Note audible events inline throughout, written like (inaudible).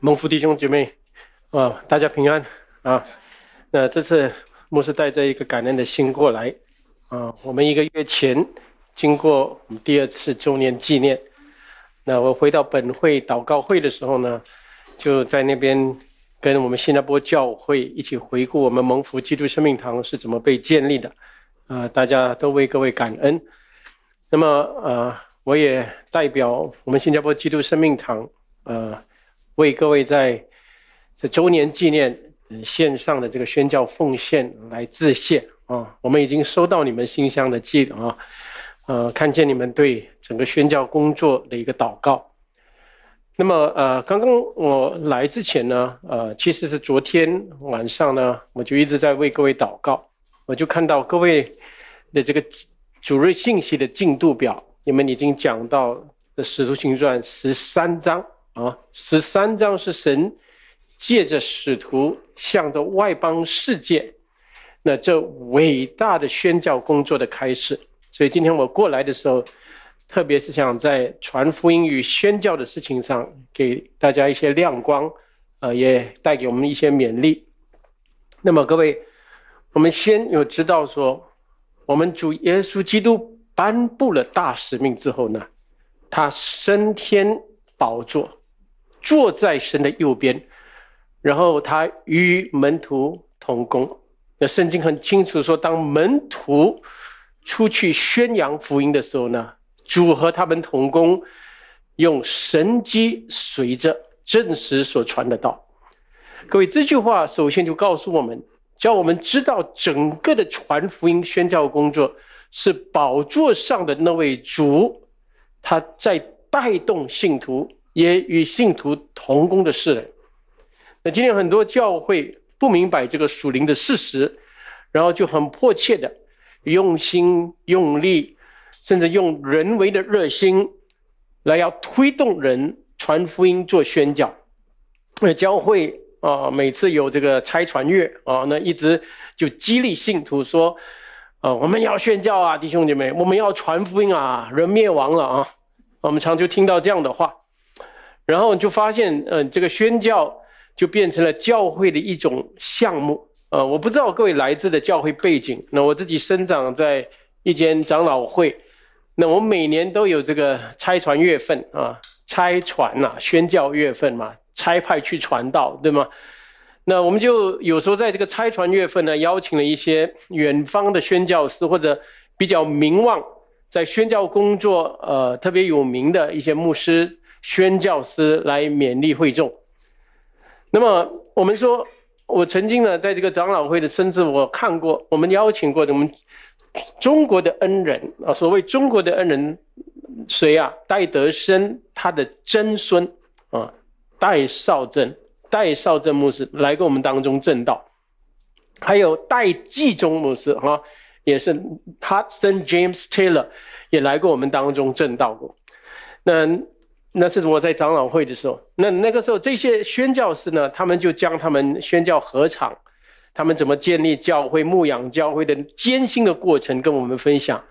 蒙福弟兄姐妹，啊，大家平安啊！那这次牧师带着一个感恩的心过来，啊，我们一个月前经过我们第二次周年纪念，那我回到本会祷告会的时候呢，就在那边跟我们新加坡教会一起回顾我们蒙福基督生命堂是怎么被建立的，啊，大家都为各位感恩。那么啊，我也代表我们新加坡基督生命堂，啊。为各位在这周年纪念线上的这个宣教奉献来自谢啊，我们已经收到你们信箱的寄啊，呃，看见你们对整个宣教工作的一个祷告。那么呃，刚刚我来之前呢，呃，其实是昨天晚上呢，我就一直在为各位祷告，我就看到各位的这个主日信息的进度表，你们已经讲到的使徒行传十三章。啊，十三章是神借着使徒向着外邦世界，那这伟大的宣教工作的开始。所以今天我过来的时候，特别是想在传福音与宣教的事情上，给大家一些亮光，呃，也带给我们一些勉励。那么各位，我们先有知道说，我们主耶稣基督颁布了大使命之后呢，他升天宝座。坐在神的右边，然后他与门徒同工。那圣经很清楚说，当门徒出去宣扬福音的时候呢，主和他们同工，用神机随着证实所传的道。各位，这句话首先就告诉我们，叫我们知道整个的传福音宣教工作是宝座上的那位主，他在带动信徒。也与信徒同工的事了。那今天很多教会不明白这个属灵的事实，然后就很迫切的用心用力，甚至用人为的热心来要推动人传福音、做宣教。那教会啊，每次有这个拆船月啊，那一直就激励信徒说：“啊，我们要宣教啊，弟兄姐妹，我们要传福音啊，人灭亡了啊！”我们常就听到这样的话。然后就发现，嗯，这个宣教就变成了教会的一种项目。呃，我不知道各位来自的教会背景。那我自己生长在一间长老会，那我每年都有这个拆传月份啊，拆传呐，宣教月份嘛，拆派去传道，对吗？那我们就有时候在这个拆传月份呢，邀请了一些远方的宣教师，或者比较名望在宣教工作，呃，特别有名的一些牧师。宣教师来勉励会众。那么我们说，我曾经呢，在这个长老会的甚至我看过，我们邀请过我们中国的恩人啊，所谓中国的恩人，谁啊？戴德生他的曾孙啊，戴少正，戴少正牧师来过我们当中正道，还有戴季中牧师哈，也是他孙 James Taylor 也来过我们当中正道过。那。那是我在长老会的时候，那那个时候这些宣教士呢，他们就将他们宣教合场，他们怎么建立教会、牧养教会的艰辛的过程跟我们分享。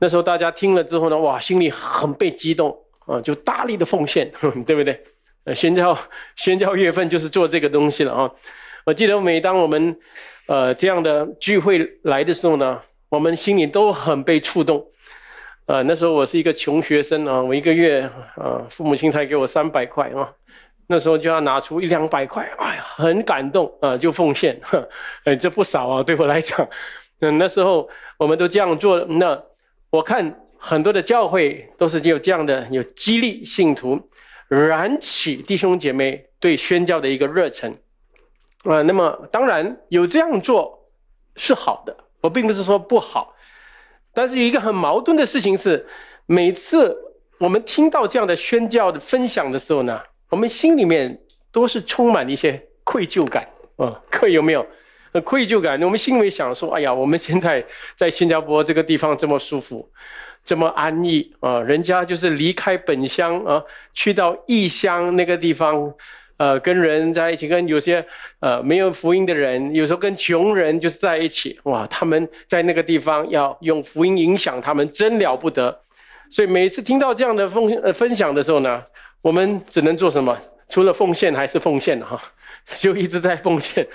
那时候大家听了之后呢，哇，心里很被激动啊，就大力的奉献，(laughs) 对不对？宣教宣教月份就是做这个东西了啊。我记得每当我们，呃，这样的聚会来的时候呢，我们心里都很被触动。呃，那时候我是一个穷学生啊，我一个月啊，父母亲才给我三百块啊，那时候就要拿出一两百块，哎呀，很感动啊，就奉献，哎，(laughs) 这不少啊，对我来讲，嗯，那时候我们都这样做。那我看很多的教会都是有这样的，有激励信徒，燃起弟兄姐妹对宣教的一个热忱啊。那么当然有这样做是好的，我并不是说不好。但是一个很矛盾的事情是，每次我们听到这样的宣教的分享的时候呢，我们心里面都是充满一些愧疚感啊。各位有没有？愧疚感，我们心里想说：哎呀，我们现在在新加坡这个地方这么舒服，这么安逸啊，人家就是离开本乡啊，去到异乡那个地方。呃，跟人在一起，跟有些呃没有福音的人，有时候跟穷人就是在一起，哇，他们在那个地方要用福音影响他们，真了不得。所以每次听到这样的奉呃分享的时候呢，我们只能做什么？除了奉献还是奉献的哈，(laughs) 就一直在奉献。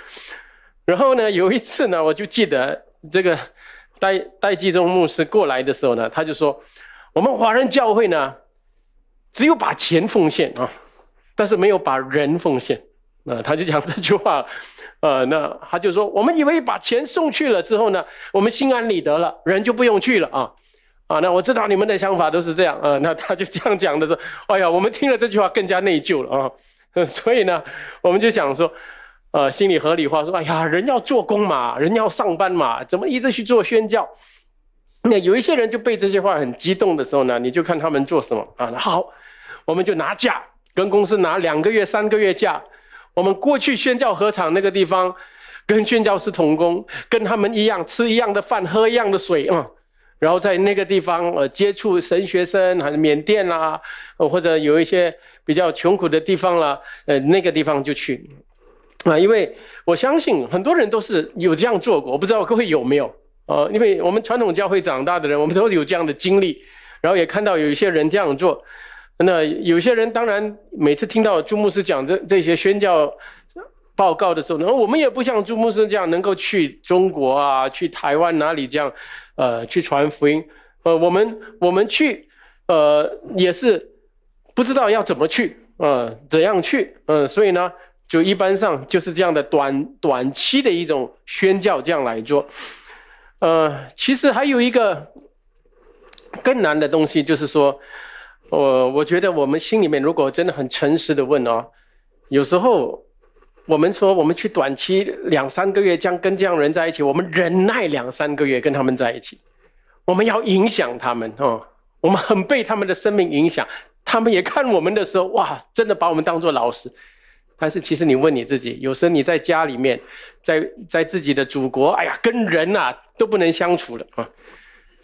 然后呢，有一次呢，我就记得这个戴戴继中牧师过来的时候呢，他就说，我们华人教会呢，只有把钱奉献啊。但是没有把人奉献，啊，他就讲这句话，呃，那他就说，我们以为把钱送去了之后呢，我们心安理得了，人就不用去了啊，啊，那我知道你们的想法都是这样，呃，那他就这样讲的是，哎呀，我们听了这句话更加内疚了啊，(laughs) 所以呢，我们就想说，呃，心里合理化说，哎呀，人要做工嘛，人要上班嘛，怎么一直去做宣教？那有一些人就被这些话很激动的时候呢，你就看他们做什么啊，那好，我们就拿价跟公司拿两个月、三个月假，我们过去宣教合场那个地方，跟宣教是同工，跟他们一样吃一样的饭，喝一样的水啊。然后在那个地方，呃，接触神学生还是缅甸啦，或者有一些比较穷苦的地方啦，呃，那个地方就去啊。因为我相信很多人都是有这样做过，我不知道各位有没有啊？因为我们传统教会长大的人，我们都有这样的经历，然后也看到有一些人这样做。那有些人当然每次听到朱牧师讲这这些宣教报告的时候，呢，我们也不像朱牧师这样能够去中国啊，去台湾哪里这样，呃，去传福音。呃，我们我们去，呃，也是不知道要怎么去呃，怎样去嗯，所以呢，就一般上就是这样的短短期的一种宣教这样来做。呃，其实还有一个更难的东西，就是说。我我觉得我们心里面如果真的很诚实的问哦，有时候我们说我们去短期两三个月将跟这样人在一起，我们忍耐两三个月跟他们在一起，我们要影响他们哦，我们很被他们的生命影响，他们也看我们的时候哇，真的把我们当做老师。但是其实你问你自己，有时候你在家里面，在在自己的祖国，哎呀，跟人呐都不能相处了啊。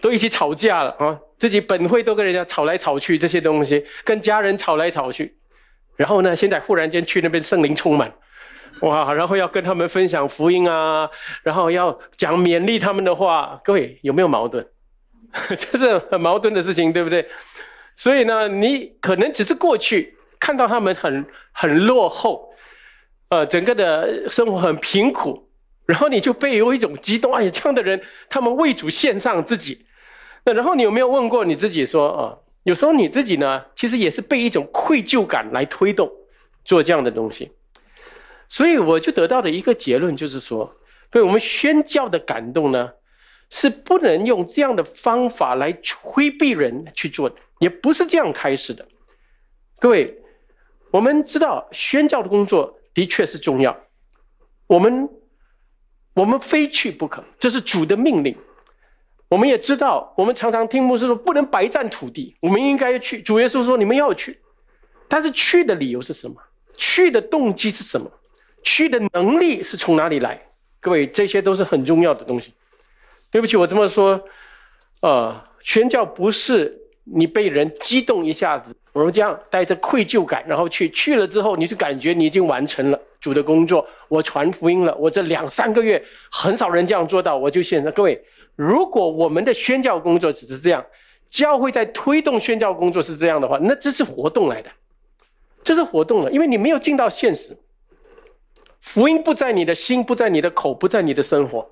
都一起吵架了啊！自己本会都跟人家吵来吵去，这些东西跟家人吵来吵去，然后呢，现在忽然间去那边圣灵充满，哇！然后要跟他们分享福音啊，然后要讲勉励他们的话。各位有没有矛盾？(laughs) 这是很矛盾的事情，对不对？所以呢，你可能只是过去看到他们很很落后，呃，整个的生活很贫苦，然后你就被有一种激动，哎呀，这样的人他们为主献上自己。那然后你有没有问过你自己说啊？有时候你自己呢，其实也是被一种愧疚感来推动做这样的东西。所以我就得到的一个结论就是说，对我们宣教的感动呢，是不能用这样的方法来催逼人去做的，也不是这样开始的。各位，我们知道宣教的工作的确是重要，我们我们非去不可，这是主的命令。我们也知道，我们常常听牧师说不能白占土地，我们应该去。主耶稣说你们要去，但是去的理由是什么？去的动机是什么？去的能力是从哪里来？各位，这些都是很重要的东西。对不起，我这么说，呃，宣教不是你被人激动一下子。我们这样带着愧疚感，然后去去了之后，你就感觉你已经完成了主的工作。我传福音了，我这两三个月很少人这样做到，我就在各位，如果我们的宣教工作只是这样，教会在推动宣教工作是这样的话，那这是活动来的，这是活动了，因为你没有进到现实。福音不在你的心，不在你的口，不在你的生活，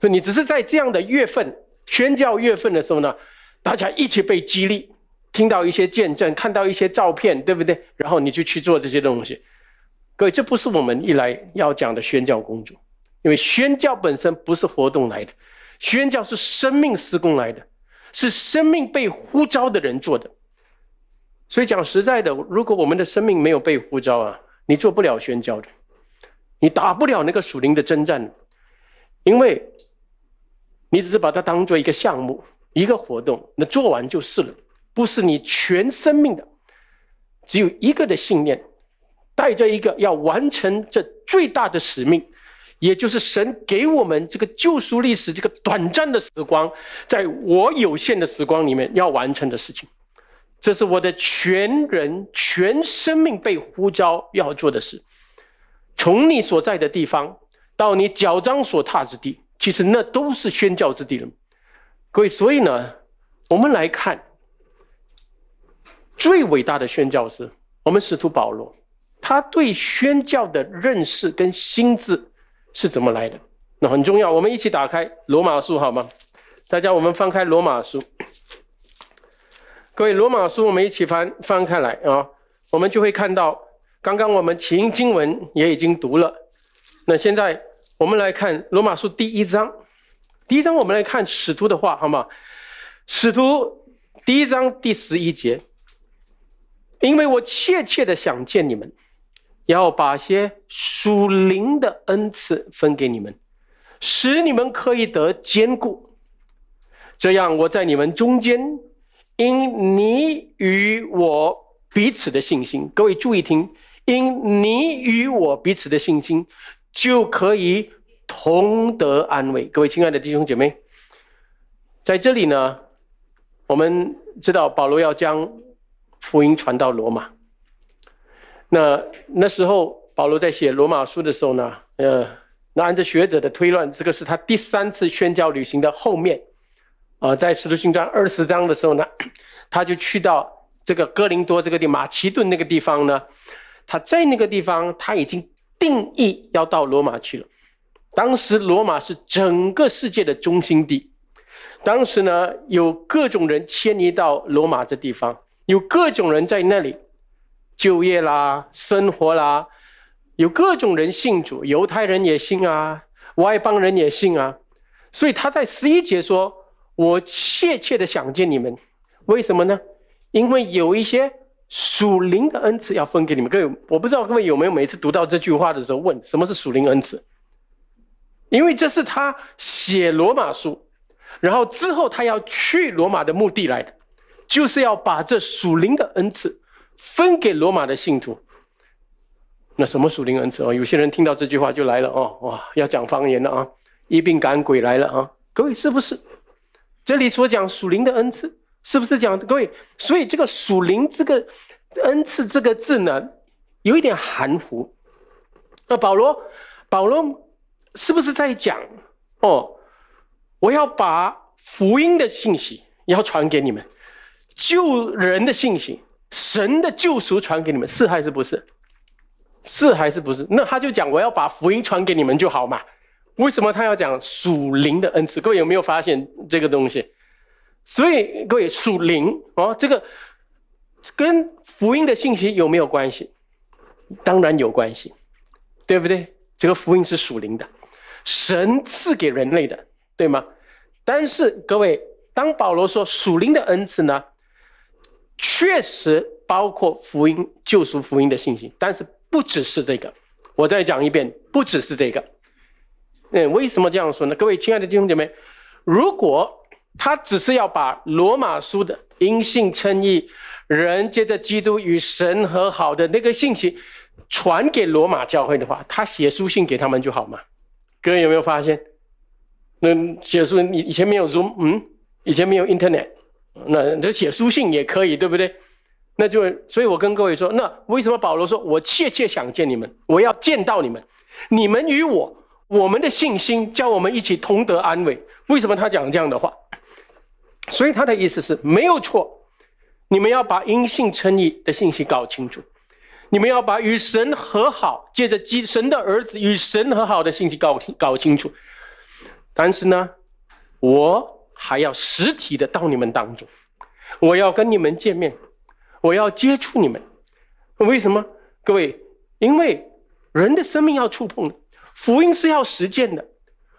所以你只是在这样的月份宣教月份的时候呢，大家一起被激励。听到一些见证，看到一些照片，对不对？然后你就去做这些东西。各位，这不是我们一来要讲的宣教工作，因为宣教本身不是活动来的，宣教是生命施工来的，是生命被呼召的人做的。所以讲实在的，如果我们的生命没有被呼召啊，你做不了宣教的，你打不了那个属灵的征战，因为你只是把它当做一个项目、一个活动，那做完就是了。不是你全生命的，只有一个的信念，带着一个要完成这最大的使命，也就是神给我们这个救赎历史这个短暂的时光，在我有限的时光里面要完成的事情。这是我的全人、全生命被呼召要做的事。从你所在的地方到你脚掌所踏之地，其实那都是宣教之地了。各位，所以呢，我们来看。最伟大的宣教师，我们使徒保罗，他对宣教的认识跟心智是怎么来的？那很重要。我们一起打开罗马书好吗？大家，我们翻开罗马书，各位罗马书，我们一起翻翻开来啊，我们就会看到，刚刚我们因经文也已经读了，那现在我们来看罗马书第一章，第一章我们来看使徒的话好吗？使徒第一章第十一节。因为我切切的想见你们，要把些属灵的恩赐分给你们，使你们可以得坚固。这样我在你们中间，因你与我彼此的信心，各位注意听，因你与我彼此的信心，就可以同得安慰。各位亲爱的弟兄姐妹，在这里呢，我们知道保罗要将。福音传到罗马。那那时候保罗在写罗马书的时候呢，呃，那按照学者的推论，这个是他第三次宣教旅行的后面。啊，在使徒行传二十章的时候呢，(coughs) 他就去到这个哥林多这个地方，其顿那个地方呢，他在那个地方他已经定义要到罗马去了。当时罗马是整个世界的中心地，当时呢有各种人迁移到罗马这地方。有各种人在那里就业啦、生活啦，有各种人信主，犹太人也信啊，外邦人也信啊。所以他在十一节说：“我切切的想见你们，为什么呢？因为有一些属灵的恩赐要分给你们。”各位，我不知道各位有没有每次读到这句话的时候问：“什么是属灵恩赐？”因为这是他写罗马书，然后之后他要去罗马的目的来的。就是要把这属灵的恩赐分给罗马的信徒。那什么属灵恩赐啊？有些人听到这句话就来了哦，哇，要讲方言了啊，一并赶鬼来了啊！各位是不是？这里所讲属灵的恩赐，是不是讲各位？所以这个属灵这个恩赐这个字呢，有一点含糊。那保罗，保罗是不是在讲哦？我要把福音的信息要传给你们。救人的信息，神的救赎传给你们，是还是不是？是还是不是？那他就讲，我要把福音传给你们就好嘛。为什么他要讲属灵的恩赐？各位有没有发现这个东西？所以各位属灵哦，这个跟福音的信息有没有关系？当然有关系，对不对？这个福音是属灵的，神赐给人类的，对吗？但是各位，当保罗说属灵的恩赐呢？确实包括福音、救赎福音的信息，但是不只是这个。我再讲一遍，不只是这个。嗯，为什么这样说呢？各位亲爱的弟兄姐妹，如果他只是要把罗马书的因信称义、人接着基督与神和好的那个信息传给罗马教会的话，他写书信给他们就好吗？各位有没有发现？那写书你以前没有 Zoom，嗯，以前没有 Internet。那就写书信也可以，对不对？那就，所以我跟各位说，那为什么保罗说“我切切想见你们，我要见到你们，你们与我，我们的信心叫我们一起同得安慰”？为什么他讲这样的话？所以他的意思是没有错，你们要把因信称义的信息搞清楚，你们要把与神和好，借着基神的儿子与神和好的信息搞搞清楚。但是呢，我。还要实体的到你们当中，我要跟你们见面，我要接触你们。为什么，各位？因为人的生命要触碰的，福音是要实践的。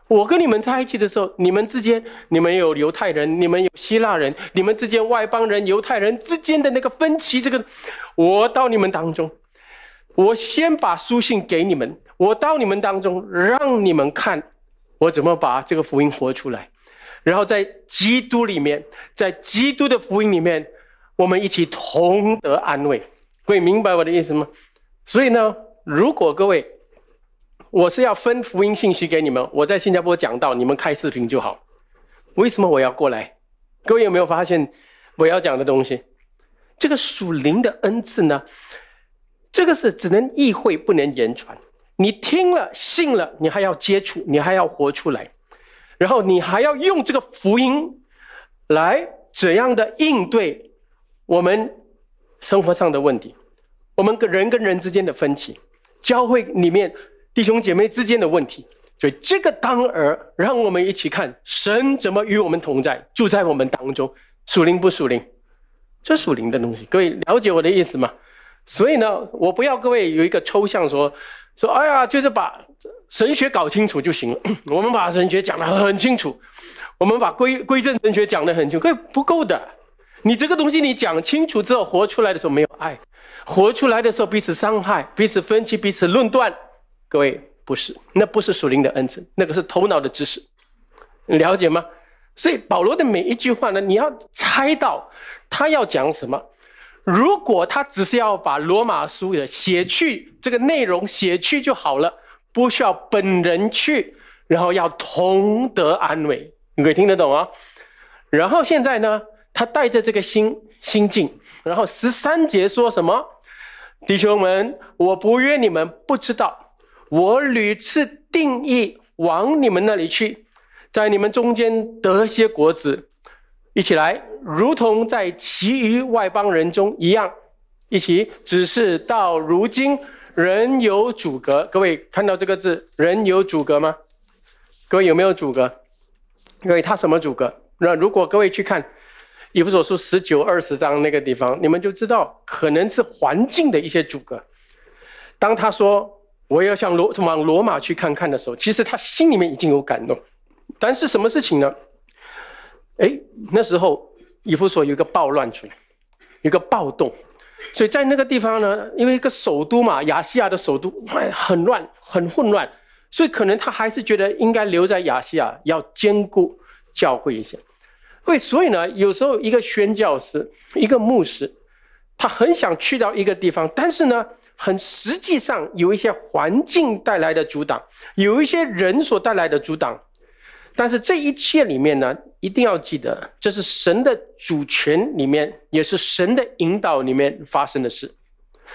我跟你们在一起的时候，你们之间，你们有犹太人，你们有希腊人，你们之间外邦人、犹太人之间的那个分歧，这个我到你们当中，我先把书信给你们，我到你们当中，让你们看我怎么把这个福音活出来。然后在基督里面，在基督的福音里面，我们一起同得安慰。各位明白我的意思吗？所以呢，如果各位，我是要分福音信息给你们，我在新加坡讲到，你们开视频就好。为什么我要过来？各位有没有发现我要讲的东西？这个属灵的恩赐呢？这个是只能意会不能言传。你听了信了，你还要接触，你还要活出来。然后你还要用这个福音，来怎样的应对我们生活上的问题，我们跟人跟人之间的分歧，教会里面弟兄姐妹之间的问题。所以这个当儿，让我们一起看神怎么与我们同在，住在我们当中。属灵不属灵？这属灵的东西，各位了解我的意思吗？所以呢，我不要各位有一个抽象说。说，哎呀，就是把神学搞清楚就行了。(clears throat) 我们把神学讲得很清楚，我们把归归正神学讲得很清楚，各位不够的。你这个东西，你讲清楚之后，活出来的时候没有爱，活出来的时候彼此伤害、彼此分歧、彼此论断。各位不是，那不是属灵的恩赐，那个是头脑的知识，你了解吗？所以保罗的每一句话呢，你要猜到他要讲什么。如果他只是要把罗马书的写去这个内容写去就好了，不需要本人去，然后要同得安慰，你可以听得懂啊。然后现在呢，他带着这个心心境，然后十三节说什么？弟兄们，我不约你们，不知道我屡次定义往你们那里去，在你们中间得些果子。一起来，如同在其余外邦人中一样，一起。只是到如今，人有阻隔。各位看到这个字“人有阻隔”吗？各位有没有阻隔？各位他什么阻隔？那如果各位去看，以弗所书十九二十章那个地方，你们就知道可能是环境的一些阻隔。当他说我要向罗往罗马去看看的时候，其实他心里面已经有感动。但是什么事情呢？哎，那时候以弗所有一个暴乱出来，有个暴动，所以在那个地方呢，因为一个首都嘛，亚细亚的首都很乱，很混乱，所以可能他还是觉得应该留在亚细亚，要兼顾教会一些。会所以呢，有时候一个宣教师，一个牧师，他很想去到一个地方，但是呢，很实际上有一些环境带来的阻挡，有一些人所带来的阻挡。但是这一切里面呢，一定要记得，这是神的主权里面，也是神的引导里面发生的事。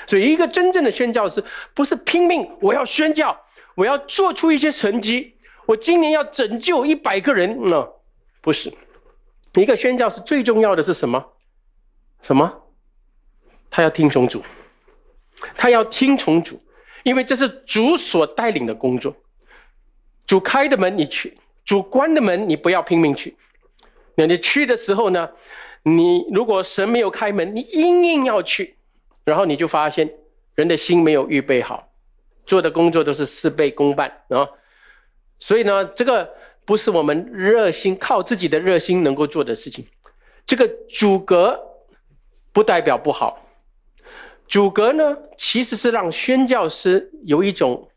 所以，一个真正的宣教师，不是拼命我要宣教，我要做出一些成绩，我今年要拯救一百个人呢，不是。一个宣教师最重要的是什么？什么？他要听从主，他要听从主，因为这是主所带领的工作，主开的门，你去。主观的门，你不要拼命去。那你去的时候呢？你如果神没有开门，你硬硬要去，然后你就发现人的心没有预备好，做的工作都是事倍功半啊。所以呢，这个不是我们热心靠自己的热心能够做的事情。这个阻隔不代表不好，阻隔呢，其实是让宣教师有一种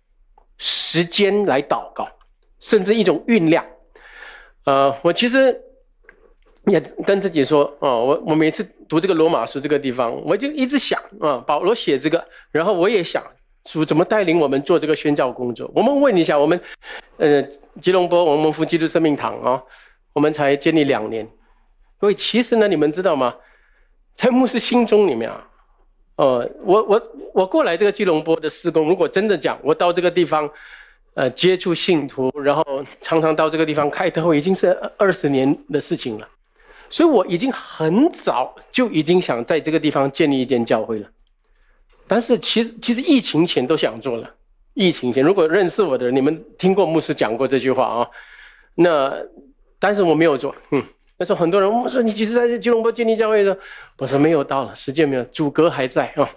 时间来祷告。甚至一种酝酿，呃，我其实也跟自己说，哦，我我每次读这个罗马书这个地方，我就一直想啊，保罗写这个，然后我也想，主怎么带领我们做这个宣教工作？我们问一下我们，呃，吉隆坡我们夫基督生命堂啊，我们才建立两年，所以其实呢，你们知道吗？在牧师心中里面啊，呃，我我我过来这个吉隆坡的施工，如果真的讲，我到这个地方。呃，接触信徒，然后常常到这个地方开特会，已经是二十年的事情了。所以，我已经很早就已经想在这个地方建立一间教会了。但是，其实其实疫情前都想做了。疫情前，如果认识我的人，你们听过牧师讲过这句话啊？那，但是我没有做。嗯，那时候很多人，我说你其实在这吉隆坡建立教会，的，我说没有到了，时间没有阻隔还在啊。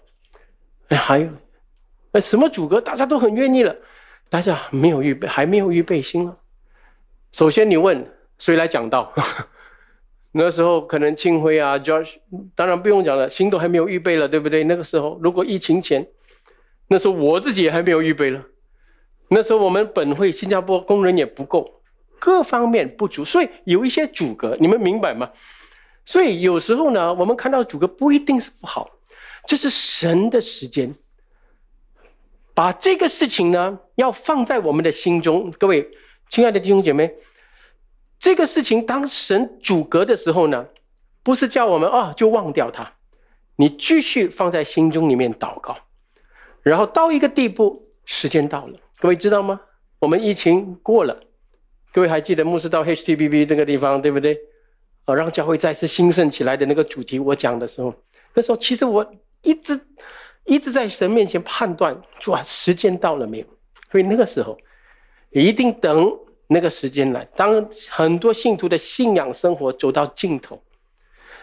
哎，还有，哎，什么阻隔？大家都很愿意了。大家没有预备，还没有预备心了。首先，你问谁来讲道？(laughs) 那时候可能庆辉啊 j o s h 当然不用讲了，心都还没有预备了，对不对？那个时候，如果疫情前，那时候我自己也还没有预备了。那时候我们本会新加坡工人也不够，各方面不足，所以有一些阻隔。你们明白吗？所以有时候呢，我们看到阻隔不一定是不好，这是神的时间。把这个事情呢，要放在我们的心中。各位，亲爱的弟兄姐妹，这个事情当神阻隔的时候呢，不是叫我们哦就忘掉它，你继续放在心中里面祷告。然后到一个地步，时间到了，各位知道吗？我们疫情过了，各位还记得牧师到 H T B B 这个地方对不对？啊，让教会再次兴盛起来的那个主题，我讲的时候，那时候其实我一直。一直在神面前判断，主，时间到了没有？所以那个时候，一定等那个时间来。当很多信徒的信仰生活走到尽头，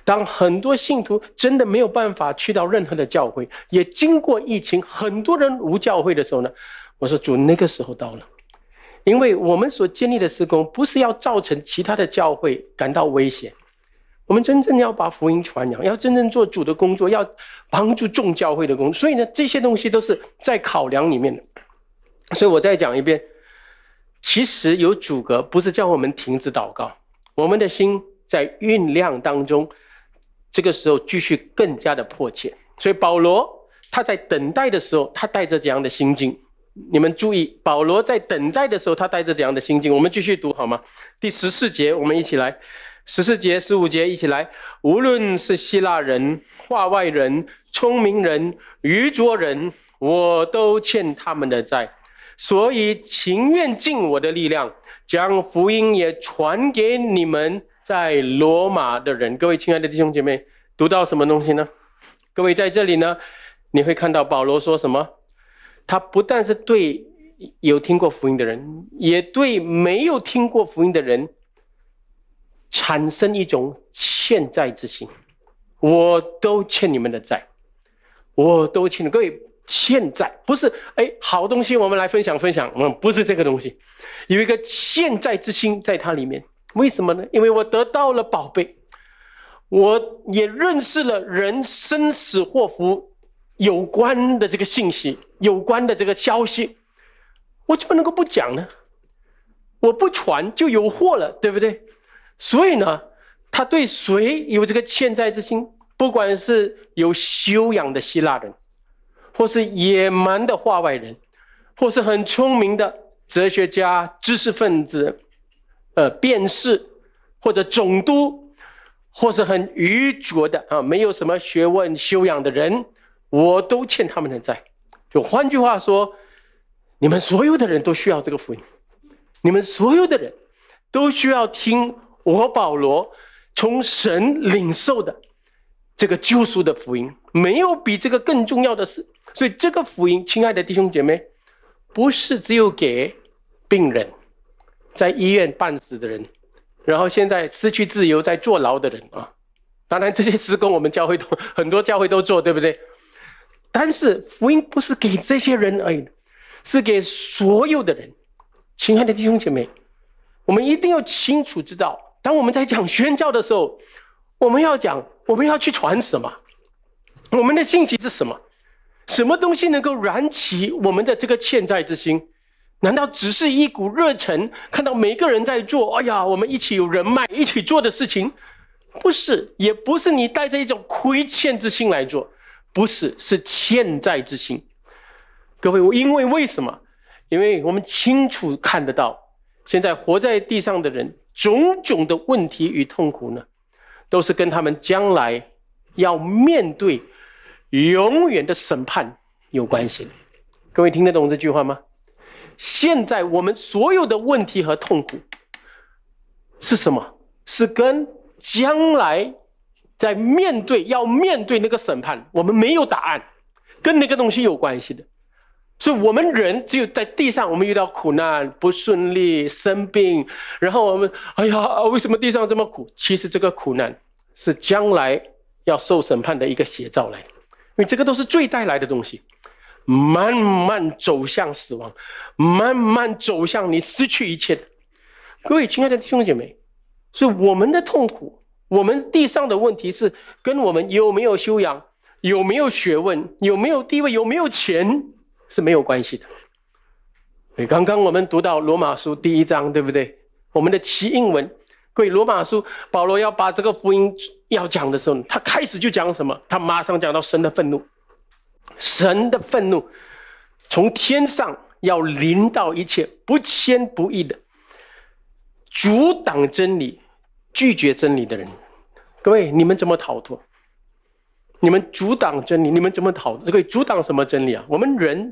当很多信徒真的没有办法去到任何的教会，也经过疫情，很多人无教会的时候呢，我说主，那个时候到了，因为我们所建立的施工不是要造成其他的教会感到危险。我们真正要把福音传扬，要真正做主的工作，要帮助众教会的工作。所以呢，这些东西都是在考量里面的。所以我再讲一遍，其实有阻隔，不是叫我们停止祷告，我们的心在酝酿当中，这个时候继续更加的迫切。所以保罗他在等待的时候，他带着怎样的心境？你们注意，保罗在等待的时候，他带着怎样的心境？我们继续读好吗？第十四节，我们一起来。十四节、十五节，一起来！无论是希腊人、化外人、聪明人、愚拙人，我都欠他们的债，所以情愿尽我的力量，将福音也传给你们在罗马的人。各位亲爱的弟兄姐妹，读到什么东西呢？各位在这里呢，你会看到保罗说什么？他不但是对有听过福音的人，也对没有听过福音的人。产生一种欠债之心，我都欠你们的债，我都欠各位欠债不是哎，好东西我们来分享分享，嗯，不是这个东西，有一个欠债之心在它里面，为什么呢？因为我得到了宝贝，我也认识了人生死祸福有关的这个信息，有关的这个消息，我怎么能够不讲呢？我不传就有祸了，对不对？所以呢，他对谁有这个欠债之心？不管是有修养的希腊人，或是野蛮的化外人，或是很聪明的哲学家、知识分子，呃，便是，或者总督，或是很愚拙的啊，没有什么学问修养的人，我都欠他们的债。就换句话说，你们所有的人都需要这个福音，你们所有的人都需要听。我保罗从神领受的这个救赎的福音，没有比这个更重要的事。所以这个福音，亲爱的弟兄姐妹，不是只有给病人在医院半死的人，然后现在失去自由在坐牢的人啊。当然这些事工我们教会都很多教会都做，对不对？但是福音不是给这些人而已，是给所有的人。亲爱的弟兄姐妹，我们一定要清楚知道。当我们在讲宣教的时候，我们要讲，我们要去传什么？我们的信息是什么？什么东西能够燃起我们的这个欠债之心？难道只是一股热忱？看到每个人在做，哎呀，我们一起有人脉，一起做的事情，不是，也不是你带着一种亏欠之心来做，不是，是欠债之心。各位，我因为为什么？因为我们清楚看得到，现在活在地上的人。种种的问题与痛苦呢，都是跟他们将来要面对永远的审判有关系的。各位听得懂这句话吗？现在我们所有的问题和痛苦是什么？是跟将来在面对要面对那个审判，我们没有答案，跟那个东西有关系的。所以，我们人只有在地上，我们遇到苦难、不顺利、生病，然后我们哎呀，为什么地上这么苦？其实这个苦难是将来要受审判的一个写照来，因为这个都是罪带来的东西，慢慢走向死亡，慢慢走向你失去一切。各位亲爱的兄弟姐妹，所以我们的痛苦，我们地上的问题是跟我们有没有修养、有没有学问、有没有地位、有没有钱。是没有关系的。所以刚刚我们读到罗马书第一章，对不对？我们的齐英文，各位，罗马书保罗要把这个福音要讲的时候，他开始就讲什么？他马上讲到神的愤怒，神的愤怒从天上要临到一切不谦不义的阻挡真理、拒绝真理的人。各位，你们怎么逃脱？你们阻挡真理，你们怎么逃？各位，阻挡什么真理啊？我们人。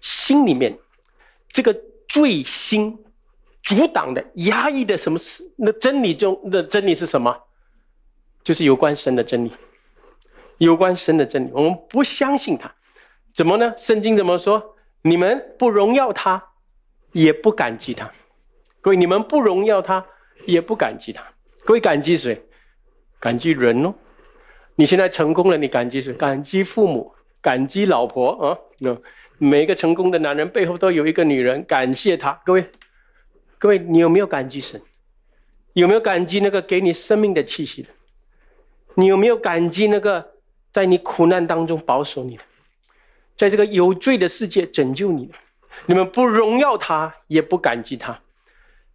心里面，这个最心阻挡的、压抑的，什么事？那真理中？的真理是什么？就是有关神的真理，有关神的真理。我们不相信他，怎么呢？圣经怎么说？你们不荣耀他，也不感激他。各位，你们不荣耀他，也不感激他。各位，感激谁？感激人哦。你现在成功了，你感激谁？感激父母，感激老婆啊？那。每一个成功的男人背后都有一个女人，感谢他。各位，各位，你有没有感激神？有没有感激那个给你生命的气息的？你有没有感激那个在你苦难当中保守你的，在这个有罪的世界拯救你的？你们不荣耀他，也不感激他，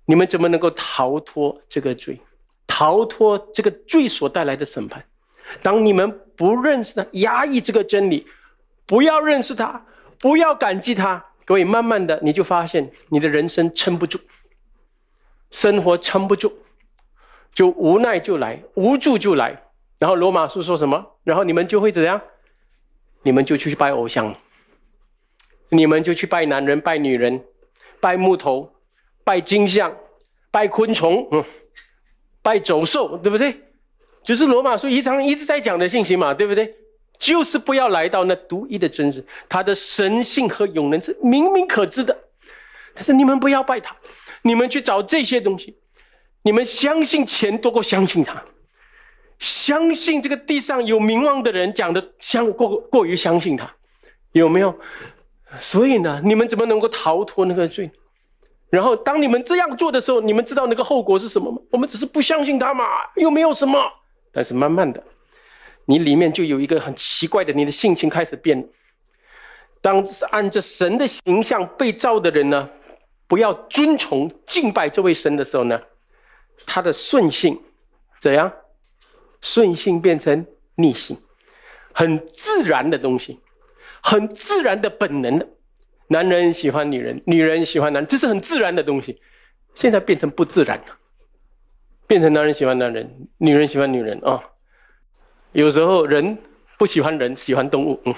你们怎么能够逃脱这个罪，逃脱这个罪所带来的审判？当你们不认识他，压抑这个真理，不要认识他。不要感激他，各位，慢慢的你就发现你的人生撑不住，生活撑不住，就无奈就来，无助就来。然后罗马书说什么？然后你们就会怎样？你们就去拜偶像，你们就去拜男人、拜女人、拜木头、拜金像、拜昆虫、拜走兽，对不对？就是罗马书一章一直在讲的信息嘛，对不对？就是不要来到那独一的真实，他的神性和永能是明明可知的，但是你们不要拜他，你们去找这些东西，你们相信钱多过相信他，相信这个地上有名望的人讲的，相过过于相信他，有没有？所以呢，你们怎么能够逃脱那个罪？然后当你们这样做的时候，你们知道那个后果是什么吗？我们只是不相信他嘛，又没有什么。但是慢慢的。你里面就有一个很奇怪的，你的性情开始变。当是按着神的形象被造的人呢，不要遵从敬拜这位神的时候呢，他的顺性怎样？顺性变成逆性，很自然的东西，很自然的本能的。男人喜欢女人，女人喜欢男人，这是很自然的东西。现在变成不自然了，变成男人喜欢男人，女人喜欢女人啊。有时候人不喜欢人，喜欢动物，嗯，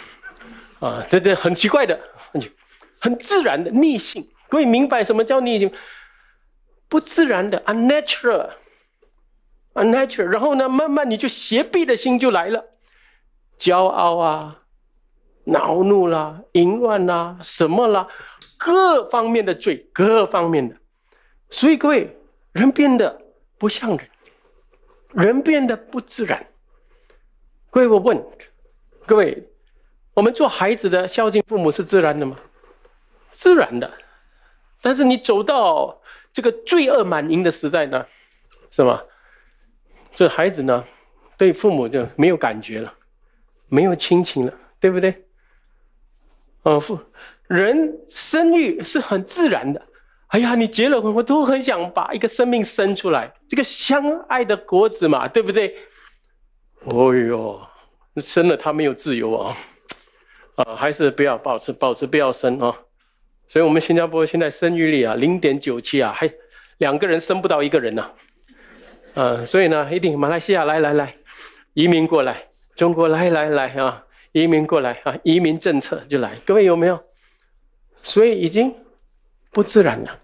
啊，这这很奇怪的，很自然的逆性。各位明白什么叫逆？性？不自然的，unnatural，unnatural。然后呢，慢慢你就邪僻的心就来了，骄傲啊，恼怒啦，淫乱啦，什么啦，各方面的罪，各方面的。所以各位，人变得不像人，人变得不自然。各位，我问各位，我们做孩子的孝敬父母是自然的吗？自然的，但是你走到这个罪恶满盈的时代呢，是吗？这孩子呢，对父母就没有感觉了，没有亲情了，对不对？哦，父人生育是很自然的。哎呀，你结了婚，我都很想把一个生命生出来，这个相爱的果子嘛，对不对？哦呦，生了他没有自由啊！啊，还是不要保持保持不要生啊！所以，我们新加坡现在生育率啊，零点九七啊，还两个人生不到一个人呢。嗯，所以呢，一定马来西亚来来来，移民过来；中国来来来啊，移民过来啊，移民政策就来。各位有没有？所以已经不自然了。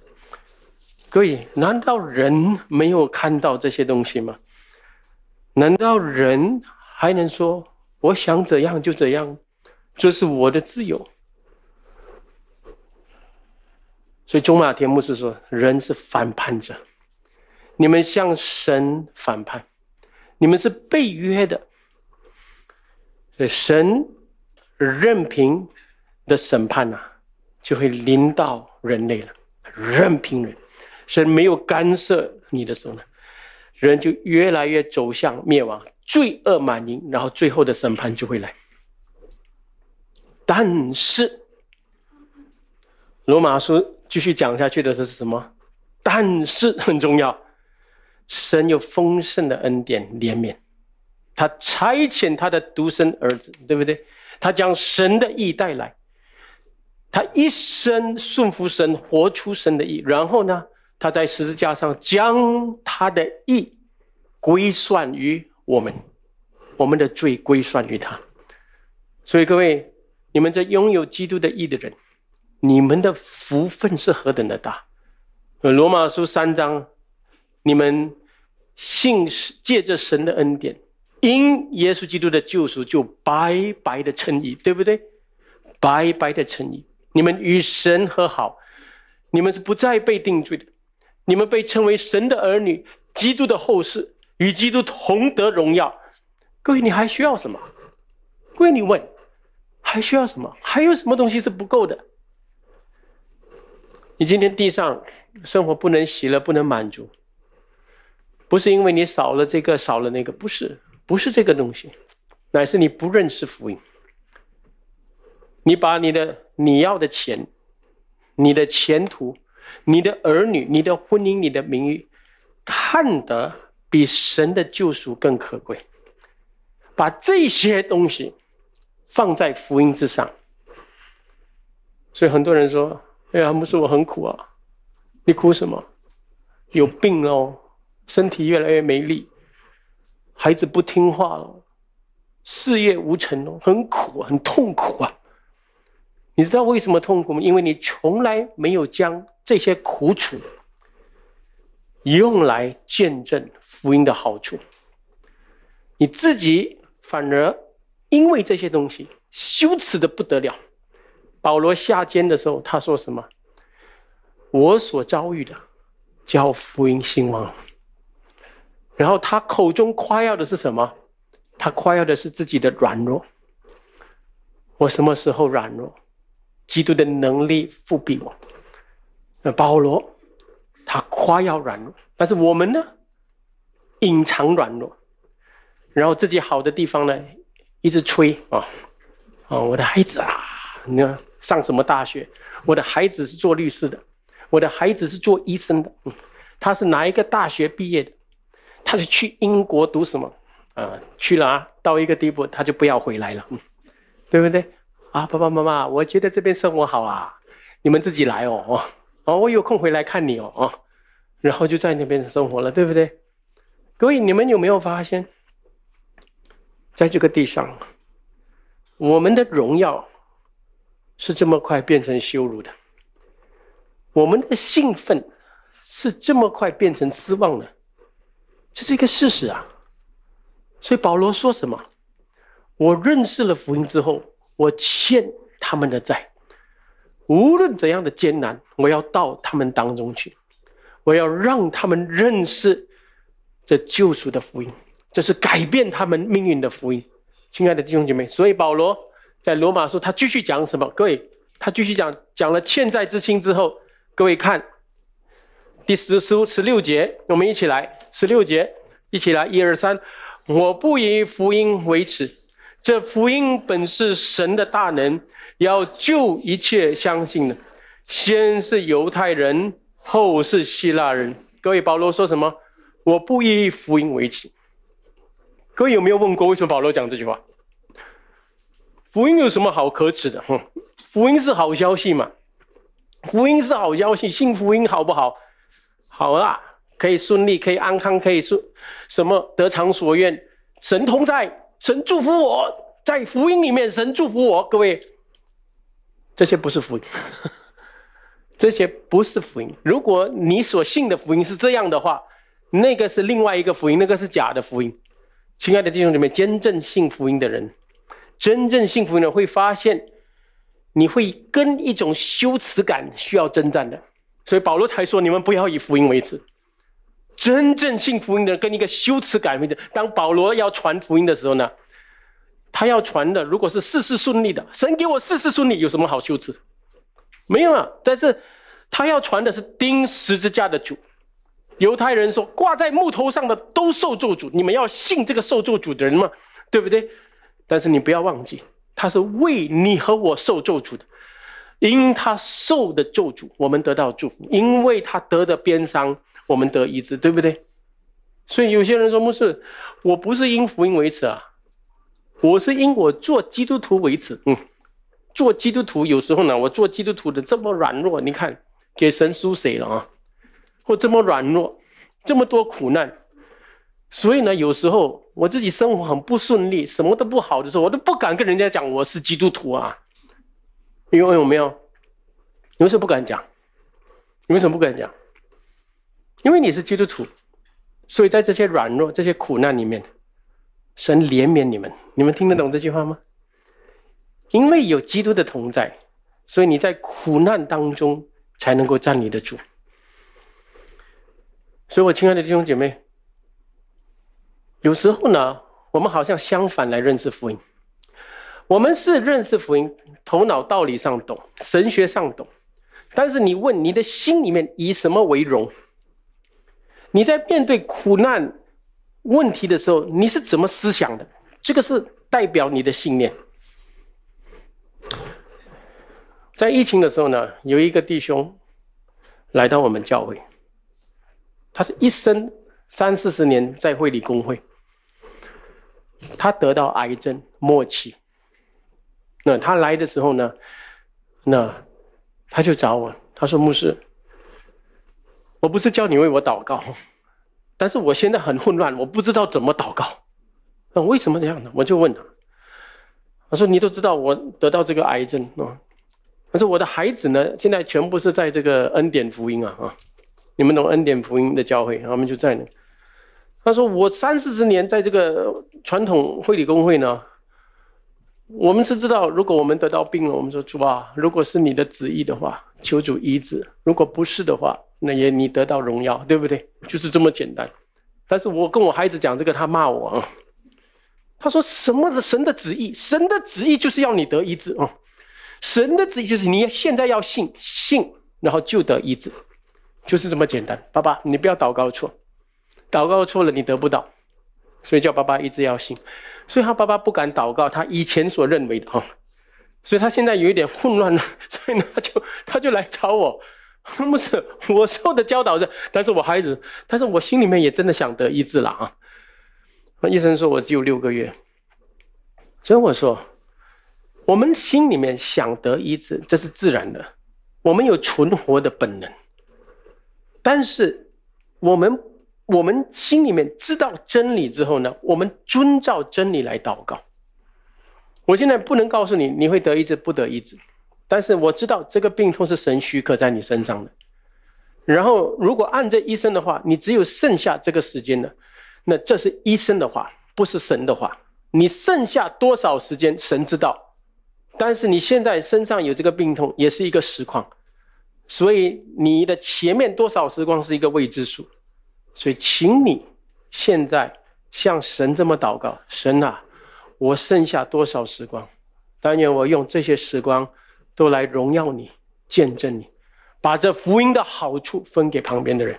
各位，难道人没有看到这些东西吗？难道人还能说我想怎样就怎样，这是我的自由？所以中马田牧师说，人是反叛者，你们向神反叛，你们是被约的，所以神任凭的审判呐，就会临到人类了。任凭人，神没有干涉你的时候呢？人就越来越走向灭亡，罪恶满盈，然后最后的审判就会来。但是，罗马书继续讲下去的是什么？但是很重要，神有丰盛的恩典怜悯，他差遣他的独生儿子，对不对？他将神的意带来，他一生顺服神，活出神的意，然后呢？他在十字架上将他的义归算于我们，我们的罪归算于他。所以各位，你们这拥有基督的义的人，你们的福分是何等的大！罗马书三章，你们信借着神的恩典，因耶稣基督的救赎，就白白的称义，对不对？白白的称义，你们与神和好，你们是不再被定罪的。你们被称为神的儿女，基督的后世，与基督同得荣耀。各位，你还需要什么？各位，你问，还需要什么？还有什么东西是不够的？你今天地上生活不能喜乐，不能满足，不是因为你少了这个，少了那个，不是，不是这个东西，乃是你不认识福音。你把你的你要的钱，你的前途。你的儿女、你的婚姻、你的名誉，看得比神的救赎更可贵。把这些东西放在福音之上，所以很多人说：“哎呀，牧师，我很苦啊！你苦什么？有病哦，身体越来越没力，孩子不听话了，事业无成喽，很苦，很痛苦啊！你知道为什么痛苦吗？因为你从来没有将。”这些苦楚，用来见证福音的好处。你自己反而因为这些东西羞耻的不得了。保罗下监的时候，他说什么？我所遭遇的，叫福音兴亡。然后他口中夸耀的是什么？他夸耀的是自己的软弱。我什么时候软弱？基督的能力覆庇我。那保罗，他夸耀软弱，但是我们呢，隐藏软弱，然后自己好的地方呢，一直吹啊，啊，我的孩子啊，你看上什么大学？我的孩子是做律师的，我的孩子是做医生的，他是哪一个大学毕业的？他是去英国读什么？啊，去了啊，到一个地步他就不要回来了，嗯，对不对？啊，爸爸妈妈，我觉得这边生活好啊，你们自己来哦。哦，我有空回来看你哦啊，然后就在那边生活了，对不对？各位，你们有没有发现，在这个地上，我们的荣耀是这么快变成羞辱的，我们的兴奋是这么快变成失望的，这是一个事实啊。所以保罗说什么？我认识了福音之后，我欠他们的债。无论怎样的艰难，我要到他们当中去，我要让他们认识这救赎的福音，这是改变他们命运的福音。亲爱的弟兄姐妹，所以保罗在罗马书他继续讲什么？各位，他继续讲，讲了欠债之心之后，各位看第十书十六节，我们一起来十六节，一起来，一二三，我不以福音为耻，这福音本是神的大能。要救一切相信的，先是犹太人，后是希腊人。各位，保罗说什么？我不以福音为耻。各位有没有问过，为什么保罗讲这句话？福音有什么好可耻的？哼，福音是好消息嘛？福音是好消息，信福音好不好？好啦，可以顺利，可以安康，可以顺什么得偿所愿。神同在，神祝福我，在福音里面，神祝福我。各位。这些不是福音，(laughs) 这些不是福音。如果你所信的福音是这样的话，那个是另外一个福音，那个是假的福音。亲爱的弟兄姊妹，真正信福音的人，真正信福音的人会发现，你会跟一种羞耻感需要征战的。所以保罗才说，你们不要以福音为耻。真正信福音的人，跟一个羞耻感为耻。当保罗要传福音的时候呢？他要传的，如果是事事顺利的，神给我事事顺利，有什么好羞耻？没有啊。但是，他要传的是钉十字架的主。犹太人说：“挂在木头上的都受咒诅，你们要信这个受咒诅的人嘛，对不对？”但是你不要忘记，他是为你和我受咒诅的。因他受的咒诅，我们得到祝福；因为他得的鞭伤，我们得医治，对不对？所以有些人说牧师，我不是因福音为耻啊。我是因我做基督徒为止，嗯，做基督徒有时候呢，我做基督徒的这么软弱，你看给神输谁了啊，或这么软弱，这么多苦难，所以呢，有时候我自己生活很不顺利，什么都不好的时候，我都不敢跟人家讲我是基督徒啊，因为有没有？你为什么不敢讲？你为什么不敢讲？因为你是基督徒，所以在这些软弱、这些苦难里面。神怜悯你们，你们听得懂这句话吗？因为有基督的同在，所以你在苦难当中才能够站立得住。所以，我亲爱的弟兄姐妹，有时候呢，我们好像相反来认识福音。我们是认识福音，头脑道理上懂，神学上懂，但是你问你的心里面以什么为荣？你在面对苦难？问题的时候，你是怎么思想的？这个是代表你的信念。在疫情的时候呢，有一个弟兄来到我们教会，他是一生三四十年在会理工会，他得到癌症末期。那他来的时候呢，那他就找我，他说：“牧师，我不是叫你为我祷告。”但是我现在很混乱，我不知道怎么祷告。那为什么这样呢？我就问他，我说你都知道我得到这个癌症啊，可是我的孩子呢，现在全部是在这个恩典福音啊啊，你们懂恩典福音的教会，他们就在呢。他说我三四十年在这个传统会理公会呢，我们是知道，如果我们得到病了，我们说主啊，如果是你的旨意的话，求主医治；如果不是的话。那也你得到荣耀，对不对？就是这么简单。但是我跟我孩子讲这个，他骂我啊。他说什么的？神的旨意，神的旨意就是要你得医治啊。神的旨意就是你现在要信，信，然后就得医治，就是这么简单。爸爸，你不要祷告错，祷告错了你得不到。所以叫爸爸一直要信。所以他爸爸不敢祷告他以前所认为的啊。所以他现在有一点混乱了，所以他就他就来找我。(laughs) 不是我受的教导是，但是我孩子，但是我心里面也真的想得医治了啊！医生说我只有六个月，所以我说，我们心里面想得医治，这是自然的，我们有存活的本能。但是我们我们心里面知道真理之后呢，我们遵照真理来祷告。我现在不能告诉你你会得医治不得医治。但是我知道这个病痛是神许可在你身上的。然后，如果按这医生的话，你只有剩下这个时间了。那这是医生的话，不是神的话。你剩下多少时间，神知道。但是你现在身上有这个病痛，也是一个实况。所以你的前面多少时光是一个未知数。所以，请你现在向神这么祷告：神啊，我剩下多少时光？但愿我用这些时光。都来荣耀你，见证你，把这福音的好处分给旁边的人，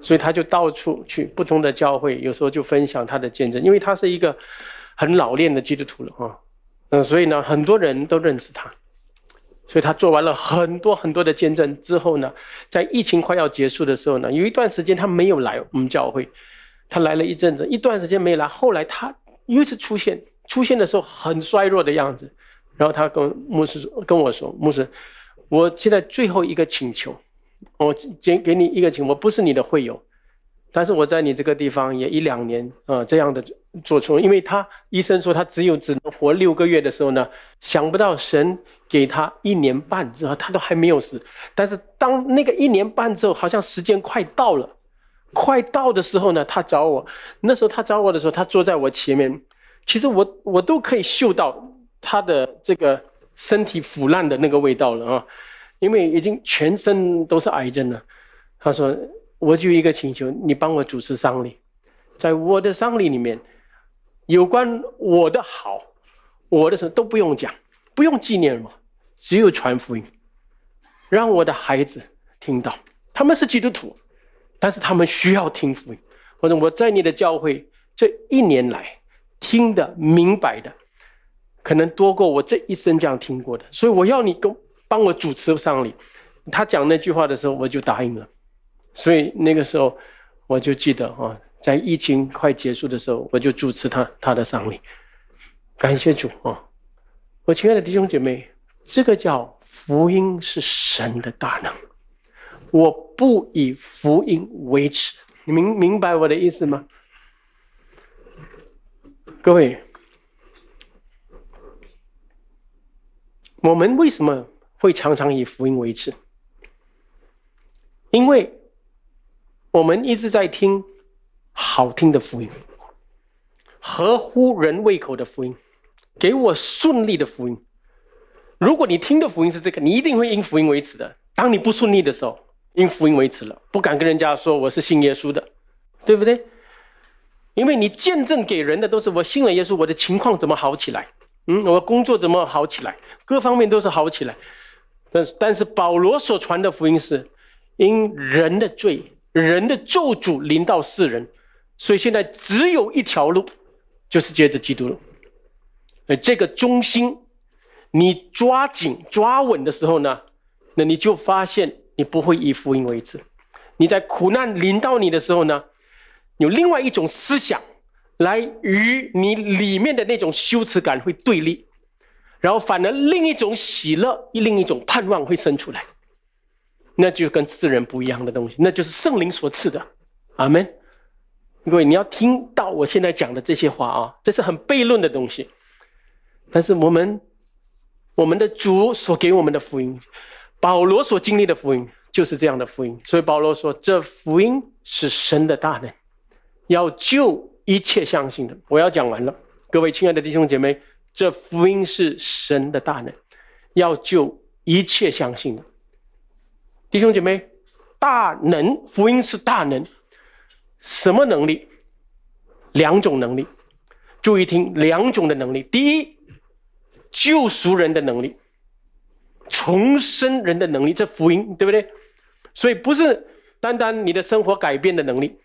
所以他就到处去不同的教会，有时候就分享他的见证，因为他是一个很老练的基督徒了啊，嗯，所以呢，很多人都认识他，所以他做完了很多很多的见证之后呢，在疫情快要结束的时候呢，有一段时间他没有来我们教会，他来了一阵子，一段时间没来，后来他又一次出现，出现的时候很衰弱的样子。然后他跟牧师说：“跟我说，牧师，我现在最后一个请求，我给给你一个请，我不是你的会友，但是我在你这个地方也一两年啊，这样的做做出因为他医生说他只有只能活六个月的时候呢，想不到神给他一年半，然后他都还没有死。但是当那个一年半之后，好像时间快到了，快到的时候呢，他找我。那时候他找我的时候，他坐在我前面，其实我我都可以嗅到。”他的这个身体腐烂的那个味道了啊，因为已经全身都是癌症了。他说：“我就一个请求，你帮我主持丧礼。在我的丧礼里面，有关我的好、我的什么都不用讲，不用纪念我，只有传福音，让我的孩子听到。他们是基督徒，但是他们需要听福音。或者我在你的教会这一年来听的明白的。”可能多过我这一生这样听过的，所以我要你跟帮我主持丧礼。他讲那句话的时候，我就答应了。所以那个时候，我就记得啊，在疫情快结束的时候，我就主持他他的丧礼。感谢主啊！我亲爱的弟兄姐妹，这个叫福音是神的大能，我不以福音为耻。明明白我的意思吗？各位。我们为什么会常常以福音为耻？因为我们一直在听好听的福音，合乎人胃口的福音，给我顺利的福音。如果你听的福音是这个，你一定会因福音为耻的。当你不顺利的时候，因福音为耻了，不敢跟人家说我是信耶稣的，对不对？因为你见证给人的都是我信了耶稣，我的情况怎么好起来？嗯，我的工作怎么好起来？各方面都是好起来，但是但是保罗所传的福音是因人的罪，人的咒诅临到世人，所以现在只有一条路，就是接着基督了。哎，这个中心，你抓紧抓稳的时候呢，那你就发现你不会以福音为止。你在苦难临到你的时候呢，有另外一种思想。来与你里面的那种羞耻感会对立，然后反而另一种喜乐、另一种盼望会生出来，那就跟世人不一样的东西，那就是圣灵所赐的。阿门。各位，你要听到我现在讲的这些话啊，这是很悖论的东西，但是我们我们的主所给我们的福音，保罗所经历的福音就是这样的福音。所以保罗说：“这福音是神的大能，要救。”一切相信的，我要讲完了。各位亲爱的弟兄姐妹，这福音是神的大能，要救一切相信的弟兄姐妹。大能福音是大能，什么能力？两种能力，注意听，两种的能力。第一，救赎人的能力，重生人的能力。这福音对不对？所以不是单单你的生活改变的能力。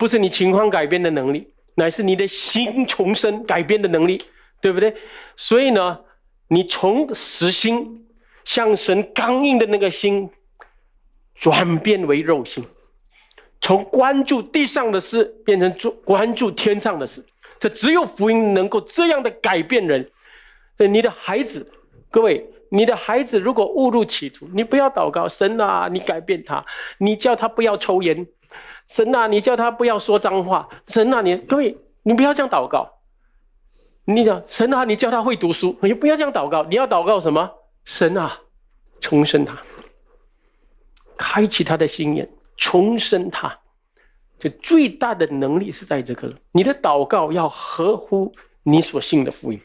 不是你情况改变的能力，乃是你的心重生改变的能力，对不对？所以呢，你从实心向神刚硬的那个心，转变为肉心，从关注地上的事变成注关注天上的事。这只有福音能够这样的改变人。呃，你的孩子，各位，你的孩子如果误入歧途，你不要祷告神啊，你改变他，你叫他不要抽烟。神啊，你叫他不要说脏话。神啊，你各位，你不要这样祷告。你想，神啊，你叫他会读书，你不要这样祷告。你要祷告什么？神啊，重生他，开启他的心眼，重生他。就最大的能力是在这个，你的祷告要合乎你所信的福音。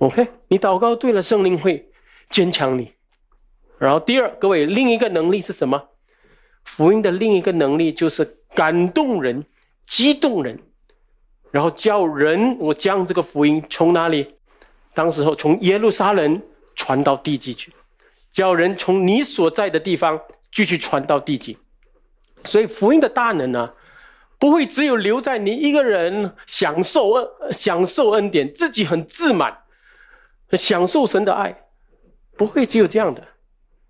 OK，你祷告对了，圣灵会坚强你。然后第二，各位，另一个能力是什么？福音的另一个能力就是感动人、激动人，然后叫人我将这个福音从哪里？当时候从耶路撒冷传到地极去，叫人从你所在的地方继续传到地极。所以福音的大能呢，不会只有留在你一个人享受恩、享受恩典，自己很自满，享受神的爱，不会只有这样的。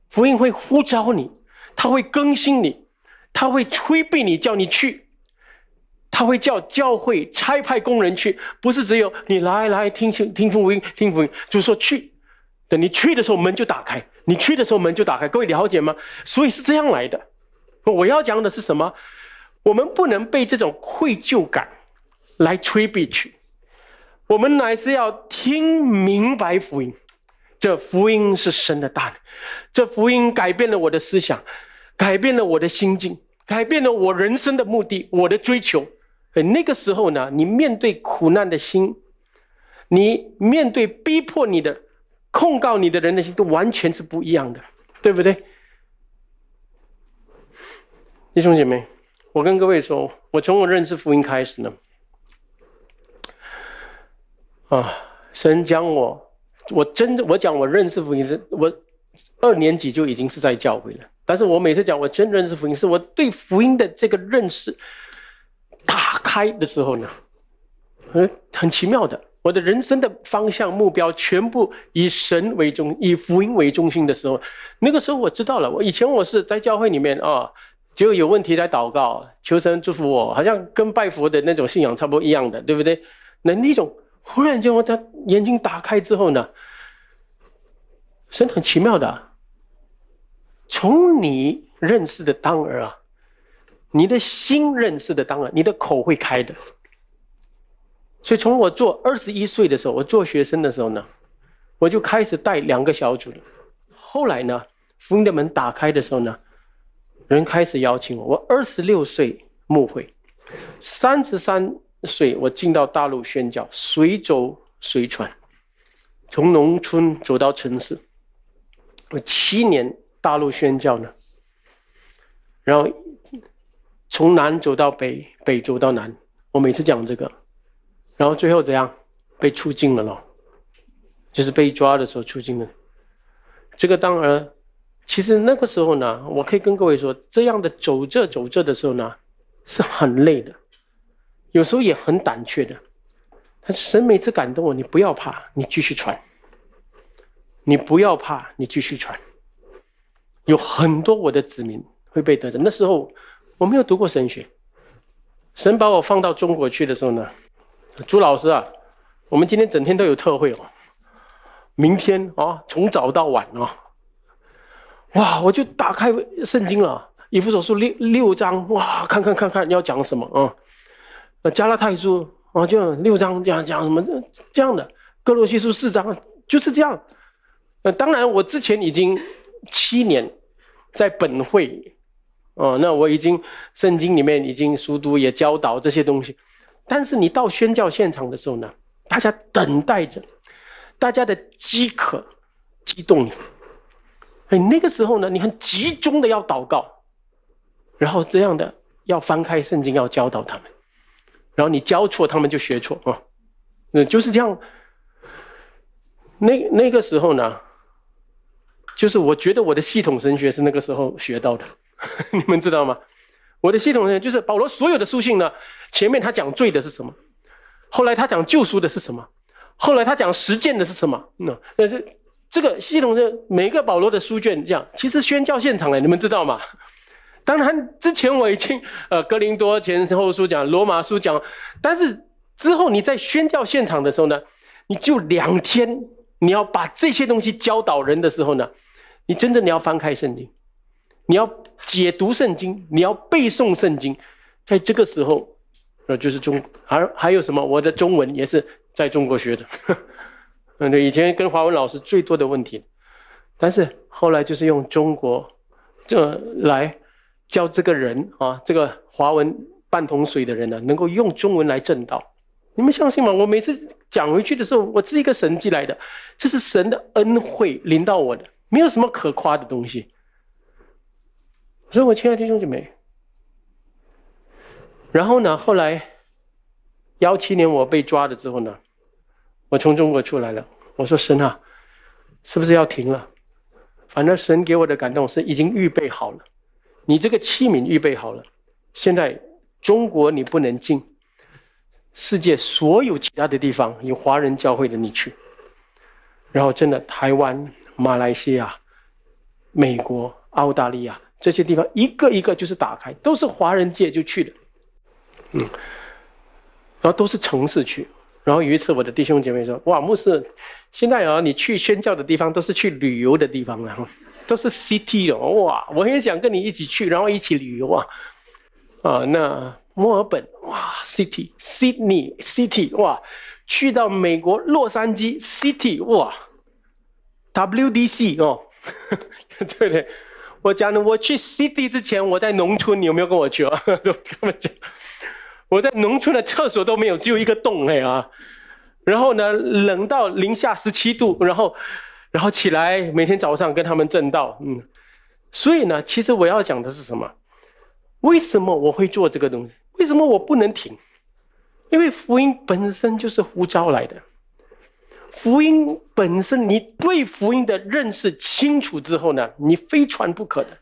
福音会呼召你。他会更新你，他会催逼你叫你去，他会叫教会差派工人去，不是只有你来来听听听福音，听福音就是说去，等你去的时候门就打开，你去的时候门就打开，各位了解吗？所以是这样来的。我要讲的是什么？我们不能被这种愧疚感来催逼去，我们乃是要听明白福音。这福音是神的大能，这福音改变了我的思想。改变了我的心境，改变了我人生的目的，我的追求。哎，那个时候呢，你面对苦难的心，你面对逼迫你的、控告你的人的心，都完全是不一样的，对不对？弟兄姐妹，我跟各位说，我从我认识福音开始呢，啊，神讲我，我真的，我讲我认识福音是，我二年级就已经是在教会了。但是我每次讲，我真认识福音，是我对福音的这个认识打开的时候呢，嗯，很奇妙的，我的人生的方向、目标全部以神为中，以福音为中心的时候，那个时候我知道了。我以前我是在教会里面啊，就有问题来祷告，求神祝福我，好像跟拜佛的那种信仰差不多一样的，对不对？那那种忽然间我他眼睛打开之后呢，神很奇妙的。从你认识的当儿啊，你的心认识的当儿，你的口会开的。所以从我做二十一岁的时候，我做学生的时候呢，我就开始带两个小组了。后来呢，福音的门打开的时候呢，人开始邀请我。我二十六岁慕会，三十三岁我进到大陆宣教，随走随传，从农村走到城市，我七年。大陆宣教呢，然后从南走到北，北走到南，我每次讲这个，然后最后怎样被出境了咯？就是被抓的时候出境了。这个当然，其实那个时候呢，我可以跟各位说，这样的走着走着的时候呢，是很累的，有时候也很胆怯的，但是神每次感动我，你不要怕，你继续传，你不要怕，你继续传。有很多我的子民会被得着。那时候我没有读过神学，神把我放到中国去的时候呢，朱老师啊，我们今天整天都有特会哦。明天啊，从早到晚哦，哇，我就打开圣经了，以弗所书六六章，哇，看看看看要讲什么啊？呃，加拉太书啊，就六章讲讲什么这样的？哥罗西书四章就是这样。呃，当然，我之前已经七年。在本会，哦，那我已经圣经里面已经熟读，也教导这些东西。但是你到宣教现场的时候呢，大家等待着，大家的饥渴、激动，哎，那个时候呢，你很集中的要祷告，然后这样的要翻开圣经要教导他们，然后你教错，他们就学错啊，那就是这样。那那个时候呢？就是我觉得我的系统神学是那个时候学到的，(laughs) 你们知道吗？我的系统神就是保罗所有的书信呢，前面他讲罪的是什么，后来他讲救赎的是什么，后来他讲实践的是什么？那那是这个系统的每个保罗的书卷这样，其实宣教现场哎，你们知道吗？当然之前我已经呃格林多前后书讲罗马书讲，但是之后你在宣教现场的时候呢，你就两天你要把这些东西教导人的时候呢。你真的，你要翻开圣经，你要解读圣经，你要背诵圣经。在这个时候，那就是中，还还有什么？我的中文也是在中国学的。嗯，(laughs) 对，以前跟华文老师最多的问题，但是后来就是用中国这来教这个人啊，这个华文半桶水的人呢，能够用中文来证道，你们相信吗？我每次讲回去的时候，我是一个神迹来的，这是神的恩惠临到我的。没有什么可夸的东西，所以我亲爱的兄弟妹。然后呢，后来，幺七年我被抓了之后呢，我从中国出来了。我说神啊，是不是要停了？反正神给我的感动是已经预备好了，你这个器皿预备好了。现在中国你不能进，世界所有其他的地方有华人教会的你去。然后真的台湾。马来西亚、美国、澳大利亚这些地方，一个一个就是打开，都是华人界就去的，嗯，然后都是城市去。然后有一次，我的弟兄姐妹说：“哇，牧师，现在啊，你去宣教的地方都是去旅游的地方啊，都是 city 哦，哇，我也想跟你一起去，然后一起旅游啊。”啊，那墨尔本哇，city，悉尼 city 哇，去到美国洛杉矶 city 哇。WDC 哦，(laughs) 对对，我讲的，我去 City 之前，我在农村，你有没有跟我去啊？就 (laughs) 跟他们讲，我在农村的厕所都没有，只有一个洞哎啊，然后呢，冷到零下十七度，然后，然后起来每天早上跟他们正道，嗯，所以呢，其实我要讲的是什么？为什么我会做这个东西？为什么我不能停？因为福音本身就是呼召来的。福音本身，你对福音的认识清楚之后呢，你非传不可的，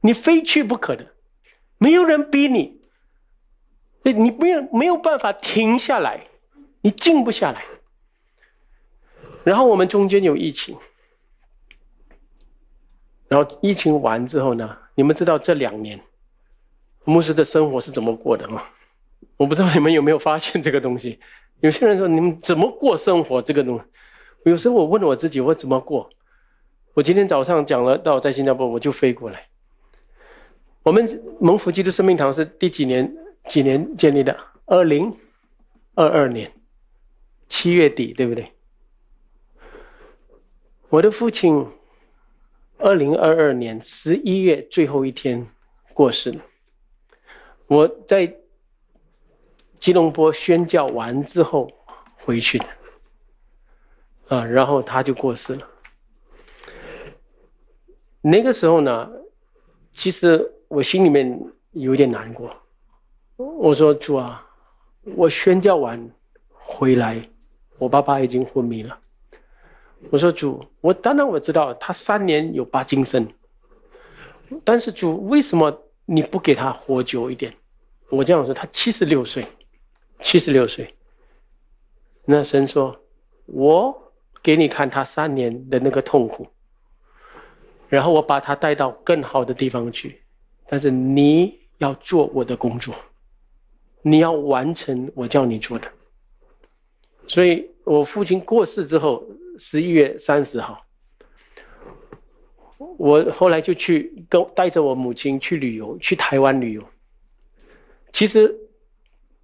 你非去不可的，没有人逼你，你没有没有办法停下来，你静不下来。然后我们中间有疫情，然后疫情完之后呢，你们知道这两年牧师的生活是怎么过的吗？我不知道你们有没有发现这个东西。有些人说你们怎么过生活这个东，西，有时候我问我自己，我怎么过？我今天早上讲了，到在新加坡我就飞过来。我们蒙福基督生命堂是第几年几年建立的？二零二二年七月底，对不对？我的父亲二零二二年十一月最后一天过世了，我在。吉隆坡宣教完之后回去，的，啊，然后他就过世了。那个时候呢，其实我心里面有点难过。我说主啊，我宣教完回来，我爸爸已经昏迷了。我说主，我当然我知道他三年有八金身，但是主为什么你不给他活久一点？我这样说，他七十六岁。七十六岁，那神说：“我给你看他三年的那个痛苦，然后我把他带到更好的地方去，但是你要做我的工作，你要完成我叫你做的。”所以，我父亲过世之后，十一月三十号，我后来就去跟带着我母亲去旅游，去台湾旅游。其实。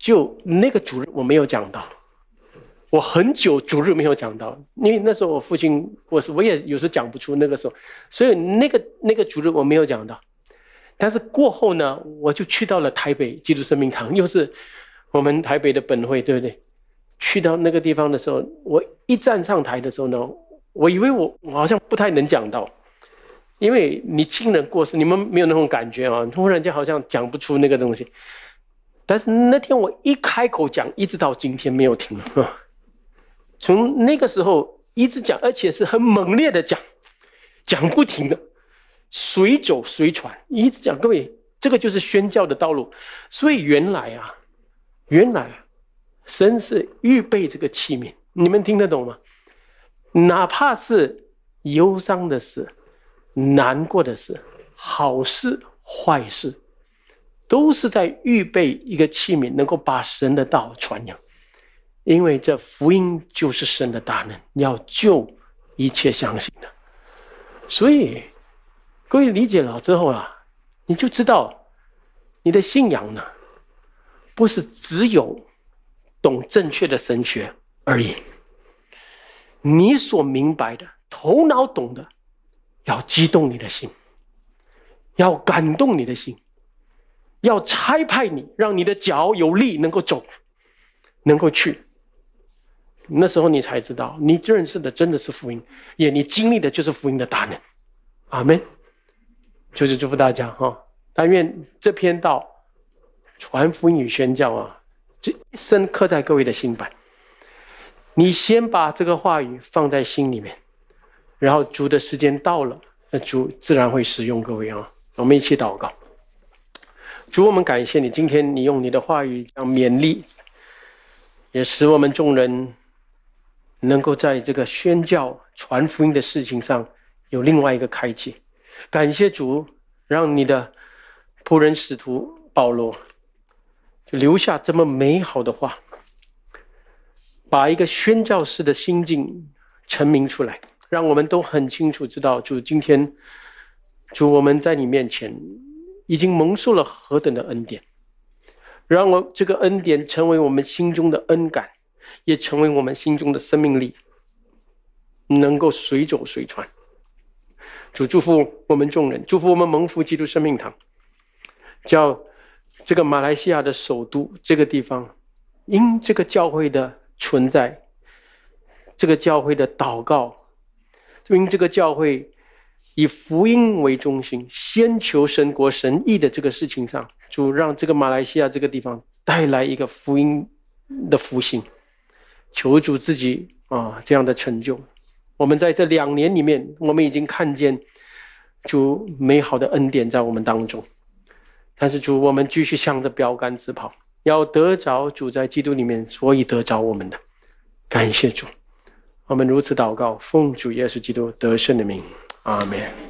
就那个主日我没有讲到，我很久主日没有讲到，因为那时候我父亲，我世，我也有时讲不出那个时候，所以那个那个主日我没有讲到。但是过后呢，我就去到了台北基督生命堂，又是我们台北的本会，对不对？去到那个地方的时候，我一站上台的时候呢，我以为我我好像不太能讲到，因为你亲人过世，你们没有那种感觉啊，突然间好像讲不出那个东西。但是那天我一开口讲，一直到今天没有停 (laughs) 从那个时候一直讲，而且是很猛烈的讲，讲不停的，随走随传，一直讲。各位，这个就是宣教的道路。所以原来啊，原来啊、神是预备这个器皿，你们听得懂吗？哪怕是忧伤的事、难过的事，好事坏事。都是在预备一个器皿，能够把神的道传扬。因为这福音就是神的大能，要救一切相信的。所以，各位理解了之后啊，你就知道，你的信仰呢，不是只有懂正确的神学而已。你所明白的、头脑懂的，要激动你的心，要感动你的心。要差派你，让你的脚有力，能够走，能够去。那时候你才知道，你认识的真的是福音，也你经历的就是福音的大能。阿门。就是祝福大家哈！但愿这篇道传福音与宣教啊，这一深刻在各位的心版。你先把这个话语放在心里面，然后主的时间到了，那主自然会使用各位啊！我们一起祷告。主，我们感谢你。今天你用你的话语将勉励，也使我们众人能够在这个宣教传福音的事情上有另外一个开启。感谢主，让你的仆人使徒保罗就留下这么美好的话，把一个宣教士的心境成名出来，让我们都很清楚知道。主，今天主，我们在你面前。已经蒙受了何等的恩典，让我这个恩典成为我们心中的恩感，也成为我们心中的生命力，能够随走随传。主祝福我们众人，祝福我们蒙福基督生命堂，叫这个马来西亚的首都这个地方，因这个教会的存在，这个教会的祷告，就因这个教会。以福音为中心，先求神国神意的这个事情上，主让这个马来西亚这个地方带来一个福音的复兴，求主自己啊这样的成就。我们在这两年里面，我们已经看见主美好的恩典在我们当中。但是主，我们继续向着标杆直跑，要得着主在基督里面，所以得着我们的。感谢主，我们如此祷告，奉主耶稣基督得胜的名。Amen.